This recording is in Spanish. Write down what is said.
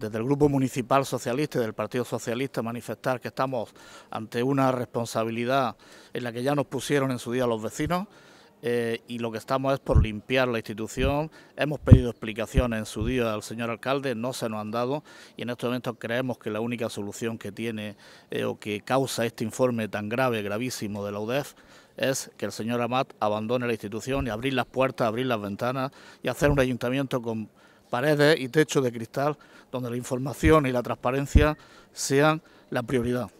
desde el Grupo Municipal Socialista y del Partido Socialista manifestar que estamos ante una responsabilidad en la que ya nos pusieron en su día los vecinos eh, y lo que estamos es por limpiar la institución. Hemos pedido explicaciones en su día al señor alcalde, no se nos han dado y en estos momentos creemos que la única solución que tiene eh, o que causa este informe tan grave, gravísimo de la UDEF es que el señor Amat abandone la institución y abrir las puertas, abrir las ventanas y hacer un ayuntamiento con paredes y techos de cristal donde la información y la transparencia sean la prioridad.